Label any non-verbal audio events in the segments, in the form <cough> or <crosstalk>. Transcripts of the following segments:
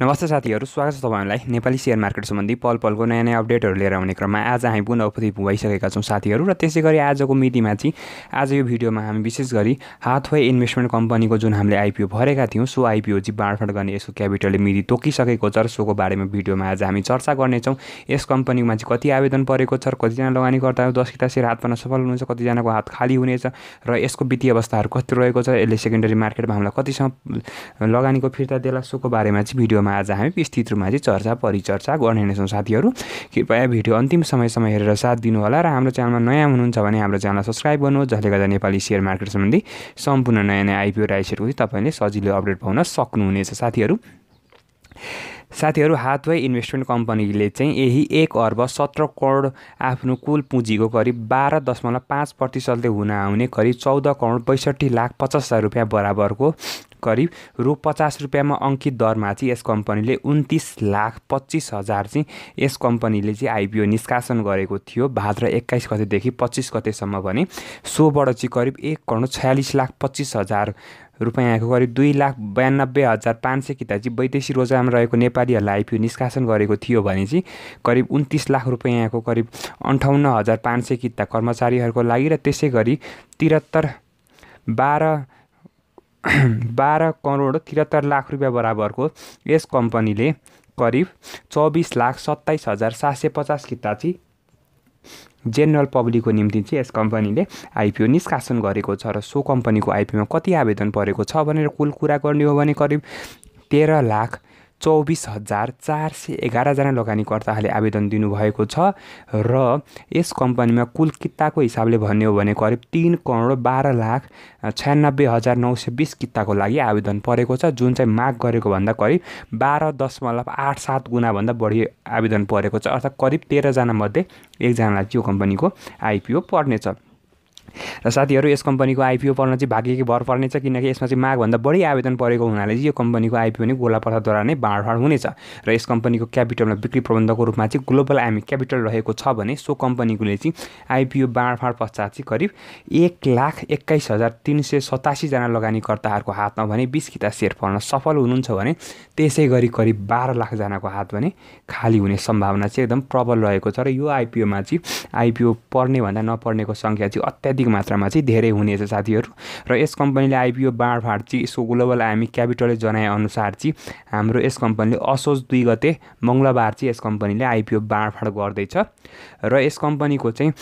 नमस्ते साथीहरू स्वागत छ तपाईँहरूलाई नेपाली सेयर मार्केट सम्बन्धी पल पलको नयाँ नयाँ अपडेटहरू लिएर आउने क्रममा आज हामी पुनः उपस्थित भइसकेका छौँ साथीहरू र त्यसै गरी आजको मितिमा चाहिँ आज यो भिडियोमा हामी विशेष गरी हातवे इन्भेस्टमेन्ट कम्पनीको जुन हामीले आइपिओ भरेका थियौँ सो आइपिओ चाहिँ बाँडफाँड गर्ने यसको क्यापिटलले मिति तोकिसकेको छ र सोको बारेमा भिडियोमा आज हामी चर्चा गर्नेछौँ यस कम्पनीमा चाहिँ कति आवेदन परेको छ कतिजना लगानी गर्दा दस किता सेयर हात पर्न सफल हुनुहुन्छ कतिजनाको हात खाली हुनेछ र यसको वित्तीय अवस्थाहरू कति रहेको छ यसले सेकेन्डरी मार्केटमा हामीलाई कतिसम्म लगानीको फिर्ता देला सोको बारेमा चाहिँ भिडियोमा विषयमा आज हामी विस्तृत रूपमा चाहिँ चर्चा परिचर्चा गर्ने नै छौँ साथीहरू कृपया भिडियो अन्तिम समयसम्म हेरेर साथ दिनुहोला र हाम्रो च्यानलमा नयाँ हुनुहुन्छ भने हाम्रो च्यानल सब्सक्राइब गर्नुहोस् जसले गर्दा नेपाली सेयर मार्केट सम्बन्धी सम्पूर्ण नयाँ नयाँ आइपिओ राइसहरूको चाहिँ तपाईँले सजिलो अपडेट पाउन सक्नुहुनेछ साथीहरू साथीहरू हातवे इन्भेस्टमेन्ट कम्पनीले चाहिँ यही एक अर्ब सत्र करोड आफ्नो कुल पुँजीको करिब बाह्र दशमलव पाँच प्रतिशतले हुन आउने करिब चौध करोड पैँसठी लाख पचास हजार रुपियाँ बराबरको करिब रु पचास रुपियाँमा अङ्कित दरमा चाहिँ यस कम्पनीले उन्तिस लाख पच्चिस हजार चाहिँ यस कम्पनीले चाहिँ आइपिओ निष्कासन गरेको थियो भाद्र एक्काइस गतेदेखि पच्चिस गतेसम्म भने सोबाट चाहिँ करिब एक करोड छयालिस लाख पच्चिस हजार रुपियाँको करिब दुई लाख बयानब्बे हजार पाँच सय किता चाहिँ वैदेशी रोजगारमा रहेको नेपालीहरूलाई आइपिओ निष्कासन गरेको थियो भने चाहिँ करिब उन्तिस लाख रुपियाँको करिब अन्ठाउन्न हजार पाँच सय किता कर्मचारीहरूको लागि र त्यसै गरी त्रिहत्तर बाह्र <clears throat> बाह्र करोड त्रिहत्तर लाख रुपियाँ बराबरको यस कम्पनीले करिब चौबिस लाख सत्ताइस हजार सात सय पचास चाहिँ जेनरल पब्लिकको निम्ति चाहिँ यस कम्पनीले आइपिओ निष्कासन गरेको छ र सो कम्पनीको आइपिओमा कति आवेदन परेको छ भनेर कुल कुरा गर्ने हो भने करिब तेह्र लाख चौबिस हजार चार सय एघारजना लगानीकर्ताहरूले आवेदन दिनुभएको छ र यस कम्पनीमा कुल किताको हिसाबले भन्ने हो भने करिब तिन करोड बाह्र लाख छ्यानब्बे हजार नौ सय बिस किताको लागि आवेदन परेको छ जुन चाहिँ माग गरेको भन्दा करिब बाह्र दशमलव आठ सात गुणाभन्दा बढी आवेदन परेको छ अर्थात् करिब तेह्रजना मध्ये एकजनालाई त्यो कम्पनीको आइपिओ पर्नेछ र साथीहरू यस कम्पनीको आइपिओ पर्न चाहिँ भाग्यकै भर पर्नेछ किनकि यसमा चाहिँ मागभन्दा बढी आवेदन परेको हुनाले चाहिँ यो कम्पनीको आइपिओ पनि गोला प्रथाद्वारा नै बाँडफाँड हुनेछ र यस कम्पनीको क्यापिटलमा बिक्री प्रबन्धको रूपमा चाहिँ ग्लोबल आइमी क्यापिटल रहेको छ भने सो कम्पनीकोले चाहिँ आइपिओ बाँडफाँड पश्चात चाहिँ करिब एक लाख एक्काइस हजार तिन सय सतासीजना लगानीकर्ताहरूको हातमा भने बिस किता सेयर पर्न सफल हुनुहुन्छ भने त्यसै गरी करिब बाह्र लाखजनाको हात भने खाली हुने सम्भावना चाहिँ एकदम प्रबल रहेको छ र यो आइपिओमा चाहिँ आइपिओ पर्ने भन्दा नपर्नेको सङ्ख्या चाहिँ अत्याधिक मात्रा मात्रामा चाहिँ धेरै हुनेछ साथीहरू र यस कम्पनीले आइपिओ बाँडफाँड चाहिँ यसको ग्लोबल हामी क्यापिटलले जनाएअनुसार चाहिँ हाम्रो यस कम्पनीले असोज दुई गते मङ्गलबार चाहिँ यस कम्पनीले आइपिओ बाँडफाँड गर्दैछ र यस कम्पनीको चाहिँ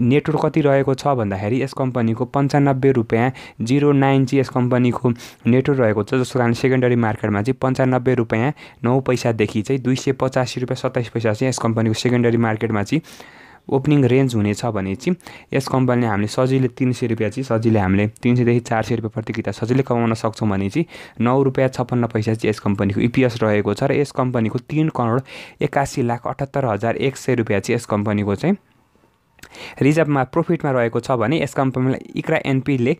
नेटवर्क कति रहेको छ भन्दाखेरि यस कम्पनीको पन्चानब्बे रुपियाँ जिरो नाइन चाहिँ यस कम्पनीको नेटवर्क रहेको छ जसको कारण सेकेन्डरी मार्केटमा चाहिँ पन्चानब्बे रुपियाँ नौ पैसादेखि चाहिँ दुई सय पचासी रुपियाँ सत्ताइस पैसा चाहिँ यस कम्पनीको सेकेन्डरी मार्केटमा चाहिँ ओपनिङ रेन्ज हुनेछ भने चाहिँ यस कम्पनीले हामीले सजिलै तिन सय रुपियाँ चाहिँ सजिलै हामीले तिन सयदेखि चार सय रुपियाँ प्रति किताब सजिलै कमाउन सक्छौँ भने चाहिँ नौ रुपियाँ छप्पन्न पैसा चाहिँ यस कम्पनीको इपिएस e रहेको छ र यस कम्पनीको तिन करोड एकासी लाख अठहत्तर हजार एक सय रुपियाँ चाहिँ यस कम्पनीको चाहिँ रिजर्भमा प्रफिटमा रहेको छ भने यस कम्पनीलाई इक्रा एनपीले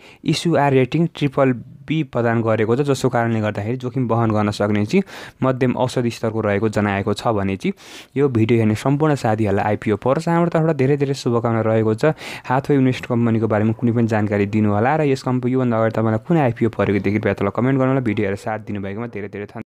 आर रेटिङ ट्रिपल बी प्रदान गरेको छ जसको कारणले गर्दाखेरि जोखिम बहन गर्न सक्ने चाहिँ मध्यम औषधि स्तरको रहेको जनाएको छ भने चाहिँ यो भिडियो हेर्ने सम्पूर्ण साथीहरूलाई आइपिओ पर्छ हाम्रो तर्फबाट धेरै धेरै शुभकामना रहेको छ हाथवे इन्भेस्ट कम्पनीको बारेमा कुनै पनि जानकारी दिनुहोला र यस कम्पनी योभन्दा अगाडि तपाईँलाई कुनै आइपिओ परेको देखि कृपया कमेन्ट गर्नुहोला भिडियो हेरेर साथ दिनुभएकोमा धेरै धेरै